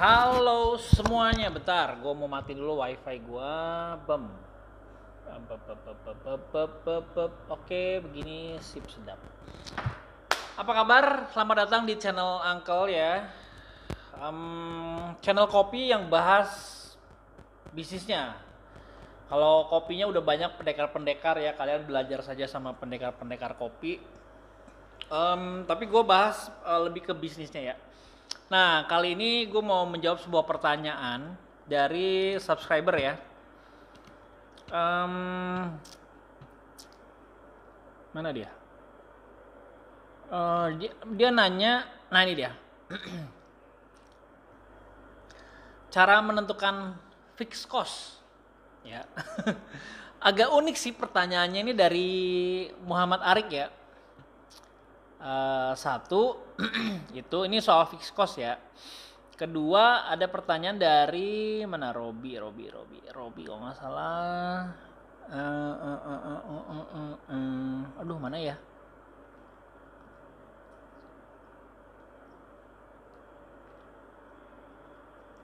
Halo semuanya, bentar, gue mau mati dulu wifi gue, bem. Oke, begini, sip sedap. Apa kabar? Selamat datang di channel Uncle ya. Um, channel kopi yang bahas bisnisnya. Kalau kopinya udah banyak pendekar-pendekar ya, kalian belajar saja sama pendekar-pendekar kopi. Um, tapi gue bahas uh, lebih ke bisnisnya ya Nah, kali ini gue mau menjawab sebuah pertanyaan dari subscriber ya. Um, mana dia? Uh, dia? Dia nanya, nah ini dia. Cara menentukan fixed cost. Ya. Agak unik sih pertanyaannya ini dari Muhammad Arik ya. Eh, satu itu ini soal fixed cost ya. Kedua ada pertanyaan dari mana Robi Robi Robi Robi kalau nggak salah. Uh, uh, uh, uh, uh, uh, uh, Aduh mana ya?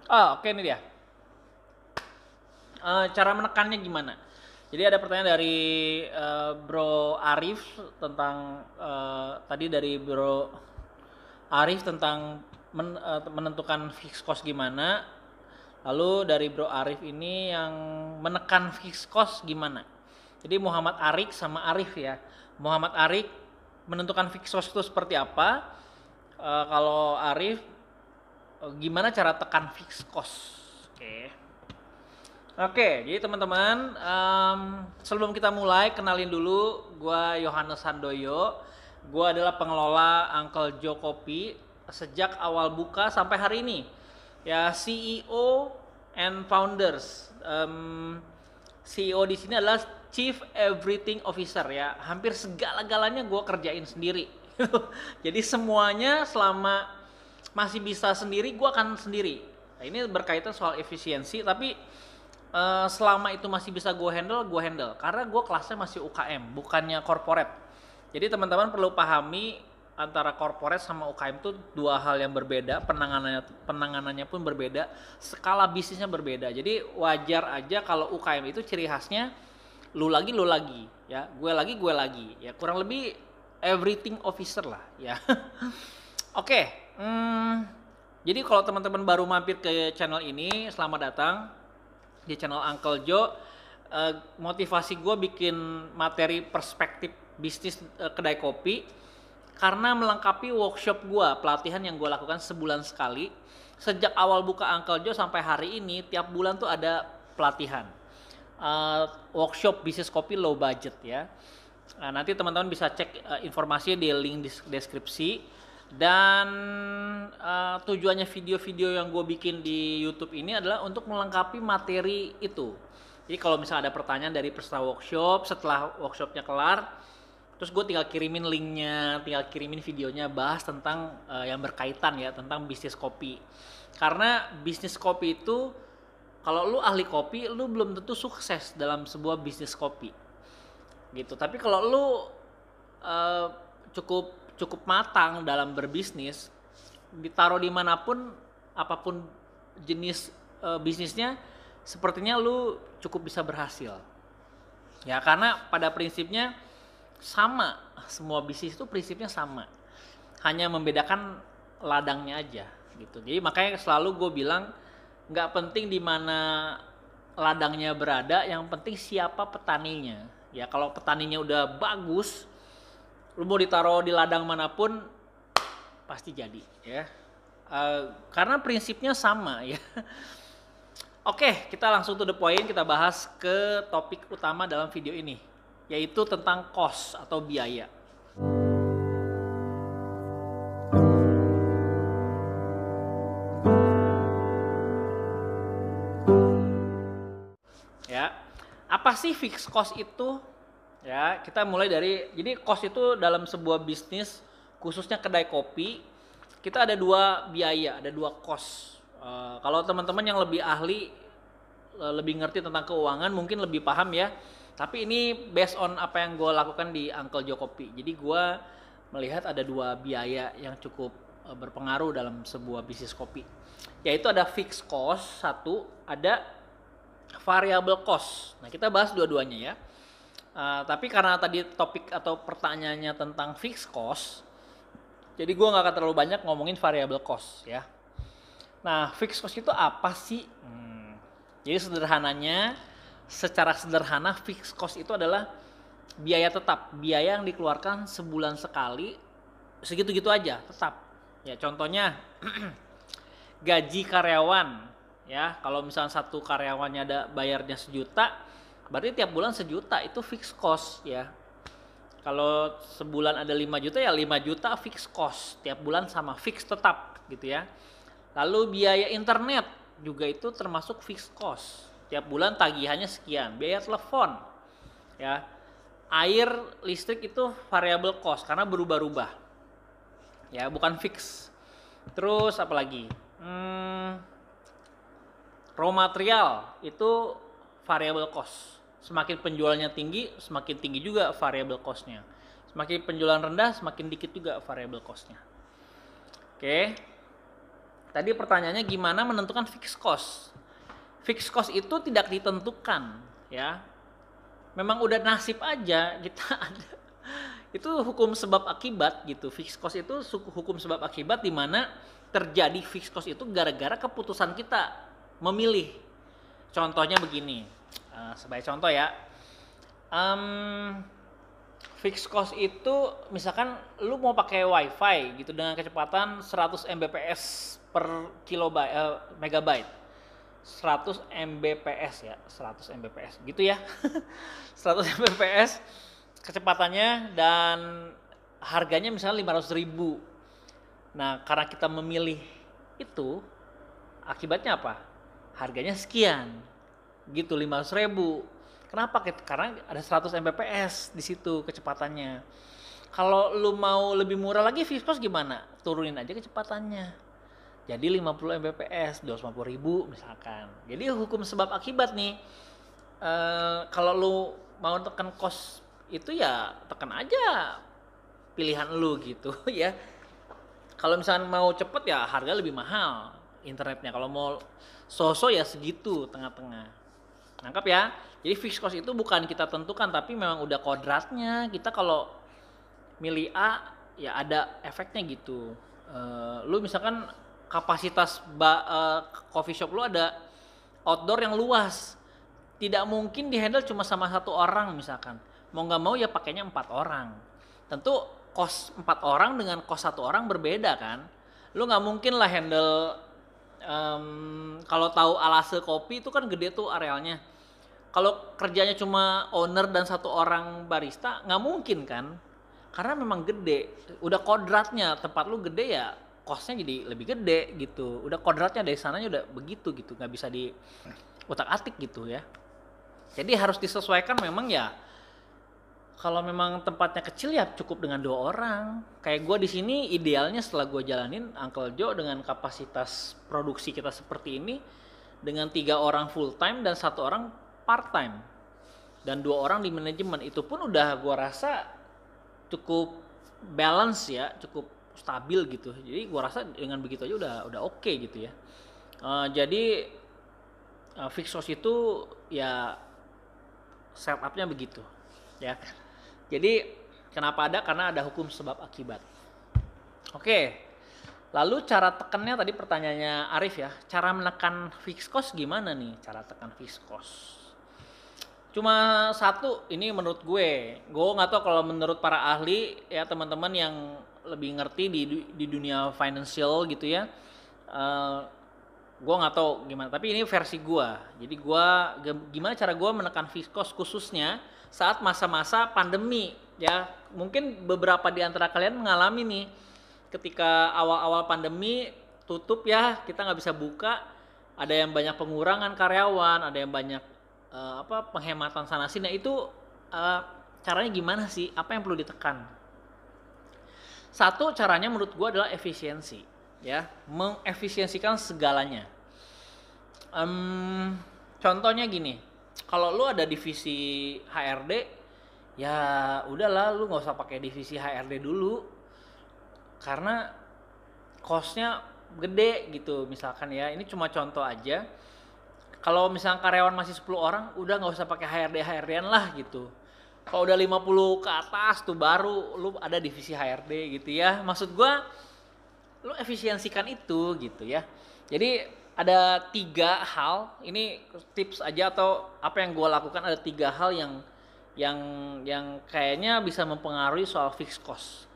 Oh, oke okay, ini dia. Uh, cara menekannya gimana? Jadi ada pertanyaan dari uh, Bro Arif tentang uh, tadi dari Bro Arif tentang men, uh, menentukan fixed cost gimana. Lalu dari Bro Arif ini yang menekan fixed cost gimana? Jadi Muhammad Arif sama Arif ya. Muhammad Arif menentukan fixed cost itu seperti apa? Uh, kalau Arif gimana cara tekan fixed cost? Oke. Okay. Oke, jadi teman-teman, um, sebelum kita mulai kenalin dulu, gue Yohanes Handoyo. Gue adalah pengelola Uncle Joe Kopi sejak awal buka sampai hari ini. Ya CEO and founders. Um, CEO di sini adalah Chief Everything Officer ya. Hampir segala-galanya gue kerjain sendiri. jadi semuanya selama masih bisa sendiri, gue akan sendiri. Nah, ini berkaitan soal efisiensi, tapi Eh, selama itu masih bisa gue handle gue handle karena gue kelasnya masih UKM bukannya corporate jadi teman-teman perlu pahami antara corporate sama UKM itu dua hal yang berbeda penanganannya penanganannya pun berbeda skala bisnisnya berbeda jadi wajar aja kalau UKM itu ciri khasnya lu lagi lu lagi ya gue lagi gue lagi ya kurang lebih everything officer lah ya oke okay, hmm, jadi kalau teman-teman baru mampir ke channel ini selamat datang di channel Uncle Joe uh, motivasi gue bikin materi perspektif bisnis uh, kedai kopi karena melengkapi workshop gue pelatihan yang gue lakukan sebulan sekali sejak awal buka Uncle Joe sampai hari ini tiap bulan tuh ada pelatihan uh, workshop bisnis kopi low budget ya nah, nanti teman-teman bisa cek uh, eh, informasinya di link deskripsi dan uh, tujuannya video-video yang gue bikin di YouTube ini adalah untuk melengkapi materi itu. Jadi kalau misalnya ada pertanyaan dari peserta workshop, setelah workshopnya kelar, terus gue tinggal kirimin linknya, tinggal kirimin videonya bahas tentang uh, yang berkaitan ya tentang bisnis kopi. Karena bisnis kopi itu kalau lu ahli kopi, lu belum tentu sukses dalam sebuah bisnis kopi gitu. Tapi kalau lu uh, cukup cukup matang dalam berbisnis ditaruh dimanapun apapun jenis e, bisnisnya sepertinya lu cukup bisa berhasil ya karena pada prinsipnya sama semua bisnis itu prinsipnya sama hanya membedakan ladangnya aja gitu jadi makanya selalu gue bilang nggak penting di mana ladangnya berada yang penting siapa petaninya ya kalau petaninya udah bagus lu mau ditaruh di ladang manapun pasti jadi ya uh, karena prinsipnya sama ya oke okay, kita langsung to the point kita bahas ke topik utama dalam video ini yaitu tentang cost atau biaya ya apa sih fixed cost itu Ya, kita mulai dari jadi cost itu dalam sebuah bisnis khususnya kedai kopi kita ada dua biaya, ada dua cost. Uh, eh, kalau teman-teman yang lebih ahli eh, lebih ngerti tentang keuangan mungkin lebih paham ya. Tapi ini based on apa yang gue lakukan di Uncle Joe Kopi. Jadi gue melihat ada dua biaya yang cukup eh, berpengaruh dalam sebuah bisnis kopi. Yaitu ada fixed cost satu, ada variable cost. Nah kita bahas dua-duanya ya Eh, tapi karena tadi topik atau pertanyaannya tentang fixed cost, jadi gue nggak akan terlalu banyak ngomongin variable cost ya. Nah, fixed cost itu apa sih? Hmm, jadi sederhananya, secara sederhana fixed cost itu adalah biaya tetap, biaya yang dikeluarkan sebulan sekali, segitu-gitu aja, tetap. Ya, contohnya gaji karyawan ya kalau misalnya satu karyawannya ada bayarnya sejuta Berarti tiap bulan sejuta itu fix cost ya. Kalau sebulan ada 5 juta ya 5 juta fix cost tiap bulan sama fix tetap gitu ya. Lalu biaya internet juga itu termasuk fix cost. Tiap bulan tagihannya sekian. Biaya telepon ya. Air, listrik itu variable cost karena berubah-ubah. Ya, bukan fix. Terus apalagi? Hmm, raw material itu variable cost semakin penjualannya tinggi semakin tinggi juga variable costnya semakin penjualan rendah semakin dikit juga variable costnya oke tadi pertanyaannya gimana menentukan fixed cost fixed cost itu tidak ditentukan ya memang udah nasib aja kita ada itu hukum sebab akibat gitu fixed cost itu hukum sebab akibat di mana terjadi fixed cost itu gara-gara keputusan kita memilih contohnya begini Eh, sebagai contoh ya, um, fixed cost itu misalkan lu mau pakai wifi gitu dengan kecepatan 100 Mbps per kilobyte uh, megabyte 100 Mbps ya 100 Mbps gitu ya 100 Mbps kecepatannya dan harganya misalnya 500 ribu nah karena kita memilih itu akibatnya apa harganya sekian gitu ratus ribu kenapa karena ada 100 mbps di situ kecepatannya kalau lu mau lebih murah lagi Viscos gimana turunin aja kecepatannya jadi 50 mbps dua puluh ribu misalkan jadi hukum sebab akibat nih eh, kalau lu mau tekan kos itu ya tekan aja pilihan lu gitu ya kalau misalnya mau cepet ya harga lebih mahal internetnya kalau mau sosok ya segitu tengah-tengah Nangkap ya? Jadi fixed cost itu bukan kita tentukan tapi memang udah kodratnya. Kita kalau milih A ya ada efeknya gitu. Uh, lu misalkan kapasitas ba, uh, coffee shop lu ada outdoor yang luas. Tidak mungkin dihandle cuma sama satu orang misalkan. Mau nggak mau ya pakainya empat orang. Tentu kos empat orang dengan kos satu orang berbeda kan. Lu nggak mungkin lah handle um, kalau tahu alase kopi itu kan gede tuh arealnya kalau kerjanya cuma owner dan satu orang barista nggak mungkin kan karena memang gede udah kodratnya tempat lu gede ya kosnya jadi lebih gede gitu udah kodratnya dari sananya udah begitu gitu nggak bisa di otak atik gitu ya jadi harus disesuaikan memang ya kalau memang tempatnya kecil ya cukup dengan dua orang. Kayak gue di sini idealnya setelah gue jalanin Uncle Joe dengan kapasitas produksi kita seperti ini dengan tiga orang full time dan satu orang part time dan dua orang di manajemen itu pun udah gue rasa cukup balance ya cukup stabil gitu. Jadi gue rasa dengan begitu aja udah udah oke okay gitu ya. Uh, jadi uh, eh, fixos itu ya setupnya begitu ya kan? Jadi kenapa ada? Karena ada hukum sebab akibat. Oke. Lalu cara tekannya tadi pertanyaannya Arif ya. Cara menekan fixed cost gimana nih? Cara tekan fixed cost. Cuma satu ini menurut gue. Gue nggak tahu kalau menurut para ahli ya teman-teman yang lebih ngerti di di dunia financial gitu ya. Uh, gue nggak tahu gimana tapi ini versi gue jadi gue gimana cara gue menekan viskos khususnya saat masa-masa pandemi ya mungkin beberapa di antara kalian mengalami nih ketika awal-awal pandemi tutup ya kita nggak bisa buka ada yang banyak pengurangan karyawan ada yang banyak uh, apa penghematan sana sini nah, itu uh, caranya gimana sih apa yang perlu ditekan satu caranya menurut gue adalah efisiensi ya mengefisiensikan segalanya um, contohnya gini kalau lu ada divisi HRD ya udahlah lu nggak usah pakai divisi HRD dulu karena costnya gede gitu misalkan ya ini cuma contoh aja kalau misalnya karyawan masih 10 orang udah nggak usah pakai HRD HRDan lah gitu kalau udah 50 ke atas tuh baru lu ada divisi HRD gitu ya maksud gua lu efisiensikan itu gitu ya jadi ada tiga hal ini tips aja atau apa yang gue lakukan ada tiga hal yang yang yang kayaknya bisa mempengaruhi soal fixed cost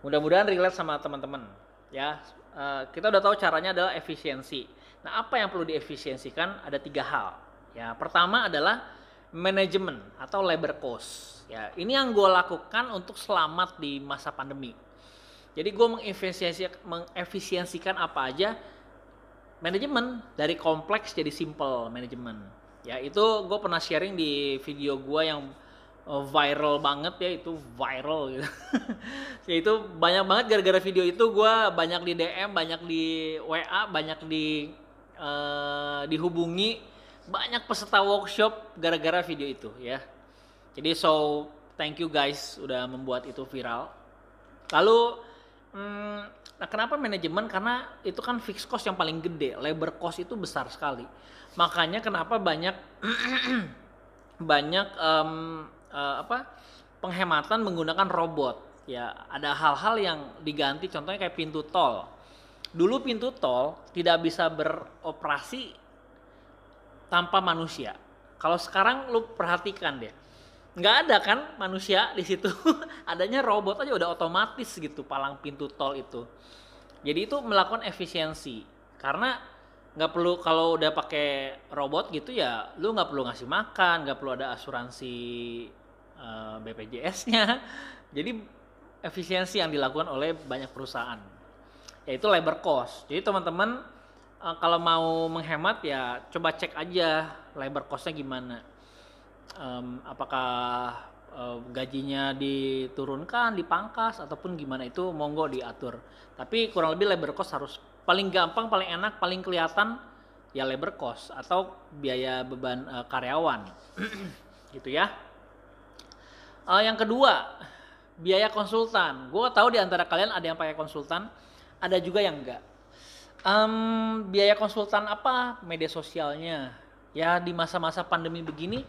mudah-mudahan relate sama teman-teman ya eh, kita udah tahu caranya adalah efisiensi nah apa yang perlu diefisiensikan ada tiga hal ya pertama adalah manajemen atau labor cost ya ini yang gue lakukan untuk selamat di masa pandemi jadi gue mengefisiensi, mengefisiensikan apa aja manajemen dari kompleks jadi simple manajemen. Ya itu gue pernah sharing di video gue yang eh, viral banget ya itu viral gitu. ya itu banyak banget gara-gara video itu gue banyak di DM, banyak di WA, banyak di uh, dihubungi banyak peserta workshop gara-gara video itu ya. Jadi so thank you guys udah membuat itu viral. Lalu Hmm, nah kenapa manajemen? Karena itu kan fixed cost yang paling gede, labor cost itu besar sekali. Makanya kenapa banyak banyak um, uh, apa penghematan menggunakan robot. Ya ada hal-hal yang diganti, contohnya kayak pintu tol. Dulu pintu tol tidak bisa beroperasi tanpa manusia. Kalau sekarang lu perhatikan deh, nggak ada kan manusia di situ adanya robot aja udah otomatis gitu palang pintu tol itu jadi itu melakukan efisiensi karena nggak perlu kalau udah pakai robot gitu ya lu nggak perlu ngasih makan nggak perlu ada asuransi uh, eh, BPJS-nya jadi efisiensi yang dilakukan oleh banyak perusahaan yaitu labor cost jadi teman-teman uh, kalau mau menghemat ya coba cek aja labor costnya gimana um, apakah um, gajinya diturunkan, dipangkas ataupun gimana itu monggo diatur. Tapi kurang lebih labor cost harus paling gampang, paling enak, paling kelihatan ya labor cost atau biaya beban uh, karyawan. gitu ya. Uh, yang kedua, biaya konsultan. Gue tahu di antara kalian ada yang pakai konsultan, ada juga yang enggak. Um, biaya konsultan apa? Media sosialnya. Ya di masa-masa pandemi begini,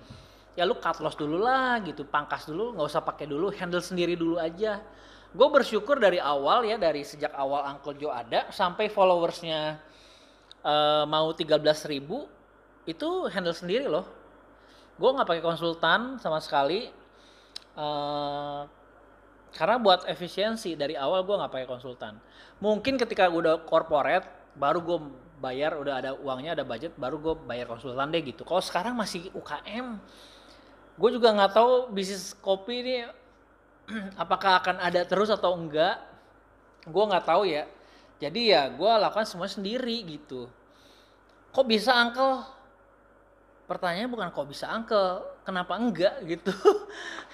ya lu cut loss dulu lah gitu pangkas dulu nggak usah pakai dulu handle sendiri dulu aja gue bersyukur dari awal ya dari sejak awal Uncle Joe ada sampai followersnya uh, mau 13 ribu itu handle sendiri loh gue nggak pakai konsultan sama sekali uh, karena buat efisiensi dari awal gue nggak pakai konsultan mungkin ketika gue udah corporate baru gue bayar udah ada uangnya ada budget baru gue bayar konsultan deh gitu kalau sekarang masih UKM gue juga nggak tahu bisnis kopi ini apakah akan ada terus atau enggak gue nggak tahu ya jadi ya gue lakukan semua sendiri gitu kok bisa angkel pertanyaannya bukan kok bisa angkel kenapa enggak gitu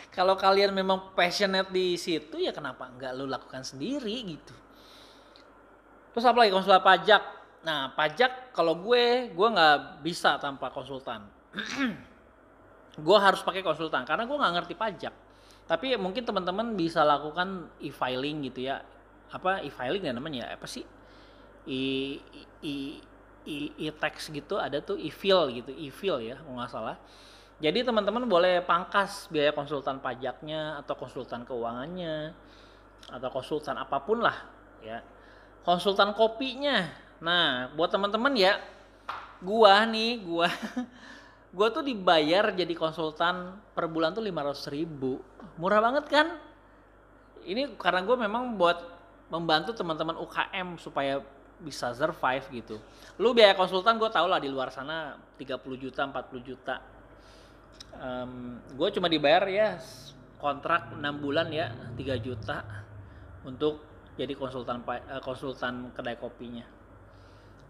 kalau kalian memang passionate di situ ya kenapa enggak lu lakukan sendiri gitu terus apa lagi konsulat pajak nah pajak kalau gue gue nggak bisa tanpa konsultan gue harus pakai konsultan karena gue nggak ngerti pajak tapi mungkin teman-teman bisa lakukan e-filing gitu ya apa e-filing ya namanya ya? apa sih e e e, e tax gitu ada tuh e-fill gitu e-fill ya nggak salah jadi teman-teman boleh pangkas biaya konsultan pajaknya atau konsultan keuangannya atau konsultan apapun lah ya. Konsultan kopinya. Nah, buat teman-teman ya, gua nih, gua gue tuh dibayar jadi konsultan per bulan tuh lima ratus ribu murah banget kan ini karena gue memang buat membantu teman-teman UKM supaya bisa survive gitu lu biaya konsultan gue tau lah di luar sana 30 juta 40 juta um, gue cuma dibayar ya kontrak 6 bulan ya 3 juta untuk jadi konsultan eh, konsultan kedai kopinya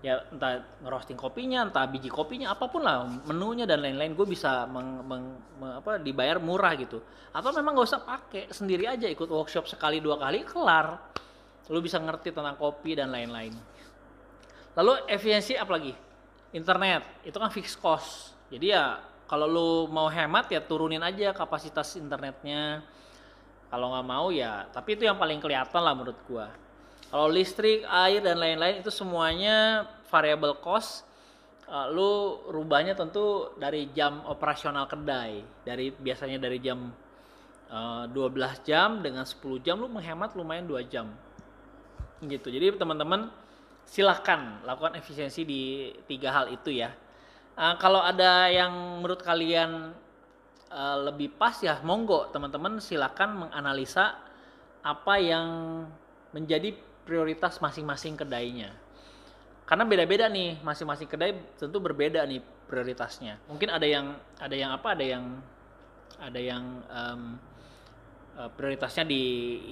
ya entah ngerosting kopinya entah biji kopinya apapun lah menunya dan lain-lain gue bisa meng, meng, meng, apa dibayar murah gitu atau memang gak usah pakai sendiri aja ikut workshop sekali dua kali kelar lu bisa ngerti tentang kopi dan lain-lain lalu efisiensi apa lagi internet itu kan fixed cost jadi ya kalau lu mau hemat ya turunin aja kapasitas internetnya kalau nggak mau ya tapi itu yang paling kelihatan lah menurut gua kalau listrik, air dan lain-lain itu semuanya variable cost. Uh, lu rubahnya tentu dari jam operasional kedai. Dari biasanya dari jam uh, eh, 12 jam dengan 10 jam lu menghemat lumayan 2 jam. Gitu. Jadi teman-teman silahkan lakukan efisiensi di tiga hal itu ya. Uh, kalau ada yang menurut kalian uh, lebih pas ya monggo teman-teman silahkan menganalisa apa yang menjadi prioritas masing-masing kedainya karena beda-beda nih masing-masing kedai tentu berbeda nih prioritasnya mungkin ada yang ada yang apa ada yang ada yang um, prioritasnya di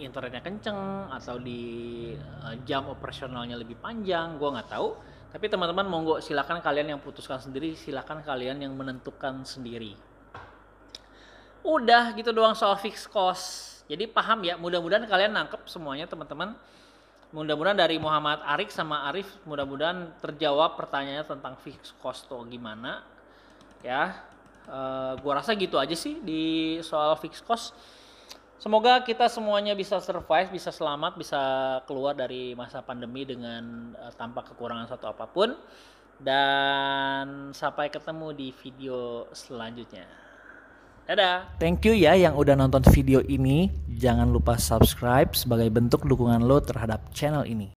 internetnya kenceng atau di uh, jam operasionalnya lebih panjang gua nggak tahu tapi teman-teman monggo silakan kalian yang putuskan sendiri silakan kalian yang menentukan sendiri udah gitu doang soal fixed cost jadi paham ya mudah-mudahan kalian nangkep semuanya teman-teman mudah-mudahan dari Muhammad Arik sama Arif mudah-mudahan terjawab pertanyaannya tentang fixed cost tuh gimana ya uh, gua rasa gitu aja sih di soal fixed cost semoga kita semuanya bisa survive bisa selamat bisa keluar dari masa pandemi dengan uh, tanpa kekurangan satu apapun dan sampai ketemu di video selanjutnya Dadah. Thank you ya yang udah nonton video ini. Jangan lupa subscribe sebagai bentuk dukungan lo terhadap channel ini.